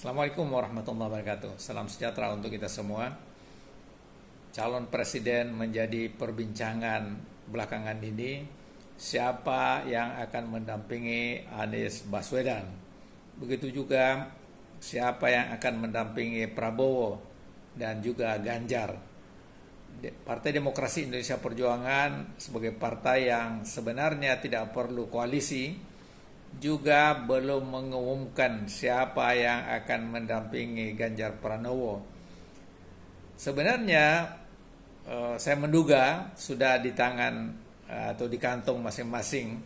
Assalamualaikum warahmatullahi wabarakatuh. Salam sejahtera untuk kita semua. Calon presiden menjadi perbincangan belakangan ini. Siapa yang akan mendampingi Anies Baswedan? Begitu juga siapa yang akan mendampingi Prabowo dan juga Ganjar. Partai Demokrasi Indonesia Perjuangan sebagai partai yang sebenarnya tidak perlu koalisi, juga belum mengumumkan siapa yang akan mendampingi Ganjar Pranowo. Sebenarnya eh, saya menduga sudah di tangan eh, atau di kantong masing-masing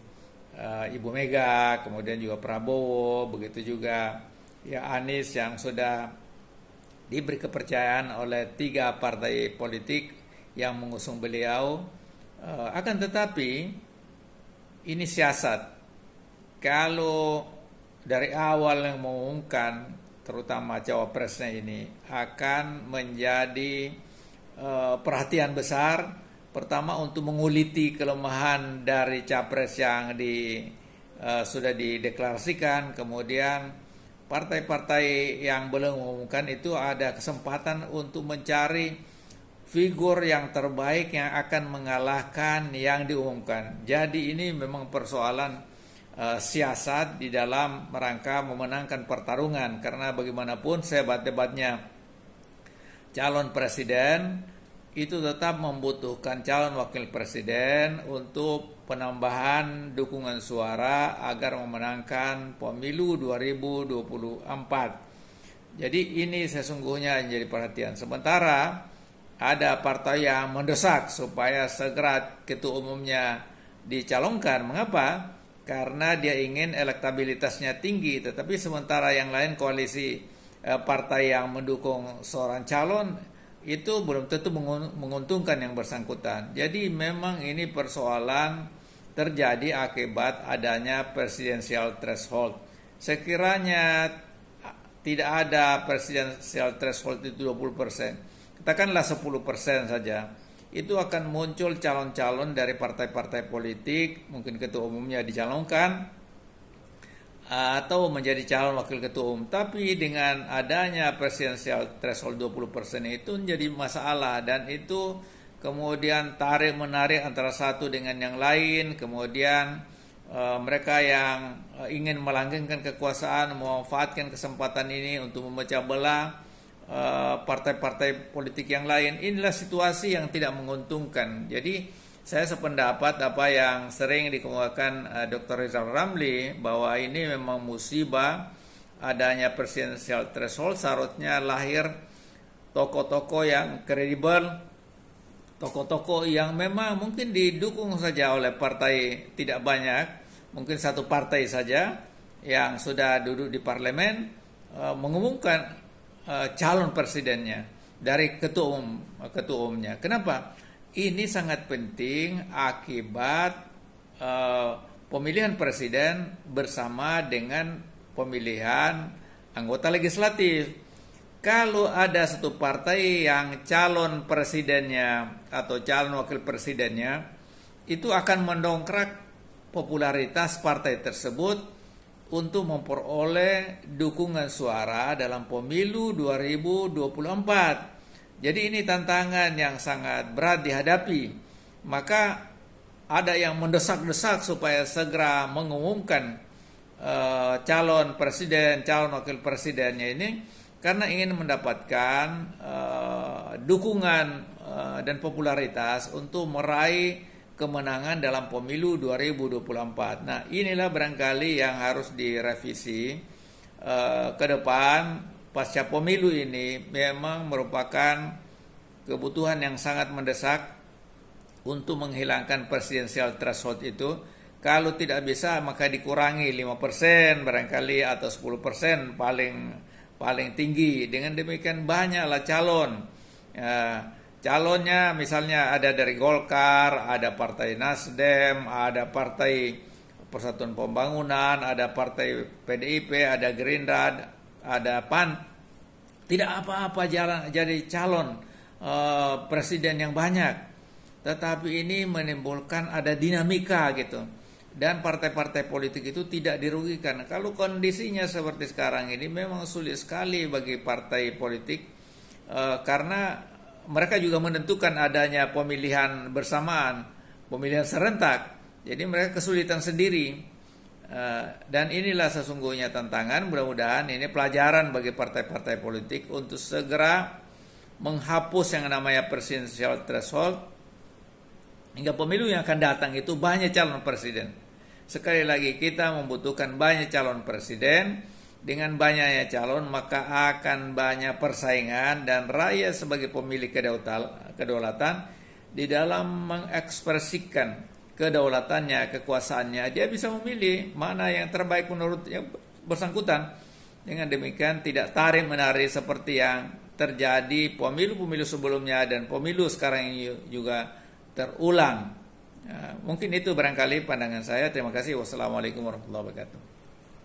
eh, Ibu Mega, kemudian juga Prabowo, begitu juga ya Anies yang sudah diberi kepercayaan oleh tiga partai politik yang mengusung beliau. Akan tetapi ini siasat kalau dari awal yang mengumumkan terutama cawapresnya ini akan menjadi uh, perhatian besar pertama untuk menguliti kelemahan dari capres yang di uh, sudah dideklarasikan kemudian partai-partai yang belum mengumumkan itu ada kesempatan untuk mencari figur yang terbaik yang akan mengalahkan yang diumumkan. Jadi ini memang persoalan Eh, siasat di dalam rangka memenangkan pertarungan karena bagaimanapun sehebat debatnya calon presiden itu tetap membutuhkan calon wakil presiden untuk penambahan dukungan suara agar memenangkan pemilu 2024. Jadi ini sesungguhnya yang jadi perhatian. Sementara ada partai yang mendesak supaya segera ketua umumnya dicalonkan. Mengapa? karena dia ingin elektabilitasnya tinggi tetapi sementara yang lain koalisi eh, partai yang mendukung seorang calon itu belum tentu menguntungkan yang bersangkutan. Jadi memang ini persoalan terjadi akibat adanya presidensial threshold. Sekiranya tidak ada presidensial threshold itu 20%, persen, katakanlah 10% persen saja itu akan muncul calon-calon dari partai-partai politik, mungkin ketua umumnya dicalonkan atau menjadi calon wakil ketua umum. Tapi dengan adanya presidensial threshold 20% itu menjadi masalah dan itu kemudian tarik menarik antara satu dengan yang lain, kemudian e, mereka yang eh, ingin melanggengkan kekuasaan memanfaatkan kesempatan ini untuk memecah belah Eh, partai-partai politik yang lain. Inilah situasi yang tidak menguntungkan. Jadi saya sependapat apa yang sering dikemukakan uh, eh, Dr. Rizal Ramli bahwa ini memang musibah adanya presidential threshold seharusnya lahir toko-toko yang kredibel, toko-toko yang memang mungkin didukung saja oleh partai tidak banyak, mungkin satu partai saja yang sudah duduk di parlemen eh, mengumumkan Eh, calon presidennya dari ketua umum eh, ketua umumnya. Kenapa? Ini sangat penting akibat uh, pemilihan presiden bersama dengan pemilihan anggota legislatif. Kalau ada satu partai yang calon presidennya atau calon wakil presidennya itu akan mendongkrak popularitas partai tersebut untuk memperoleh dukungan suara dalam pemilu 2024. Jadi ini tantangan yang sangat berat dihadapi. Maka ada yang mendesak-desak supaya segera mengumumkan uh, calon presiden, calon wakil presidennya ini karena ingin mendapatkan uh, dukungan uh, dan popularitas untuk meraih kemenangan dalam pemilu 2024. Nah, inilah barangkali yang harus direvisi e, ke depan pasca pemilu ini memang merupakan kebutuhan yang sangat mendesak untuk menghilangkan presidensial threshold itu. Kalau tidak bisa maka dikurangi 5% barangkali atau 10% paling paling tinggi. Dengan demikian banyaklah calon. Eh, calonnya misalnya ada dari Golkar, ada Partai Nasdem, ada Partai Persatuan Pembangunan, ada Partai PDIP, ada Gerindra, ada PAN. Tidak apa-apa jadi calon uh, presiden yang banyak. Tetapi ini menimbulkan ada dinamika gitu. Dan partai-partai politik itu tidak dirugikan. Kalau kondisinya seperti sekarang ini memang sulit sekali bagi partai politik eh, karena mereka juga menentukan adanya pemilihan bersamaan, pemilihan serentak. Jadi mereka kesulitan sendiri. Eh, dan inilah sesungguhnya tantangan. Mudah-mudahan ini pelajaran bagi partai-partai politik untuk segera menghapus yang namanya presidential threshold hingga pemilu yang akan datang itu banyak calon presiden. Sekali lagi kita membutuhkan banyak calon presiden dengan banyaknya calon maka akan banyak persaingan dan rakyat sebagai pemilik kedaulatan di dalam mengekspresikan kedaulatannya, kekuasaannya, dia bisa memilih mana yang terbaik menurut yang bersangkutan. Dengan demikian tidak tarik menarik seperti yang terjadi pemilu-pemilu sebelumnya dan pemilu sekarang ini juga terulang. Ya, mungkin itu barangkali pandangan saya. Terima kasih. Wassalamualaikum warahmatullahi wabarakatuh.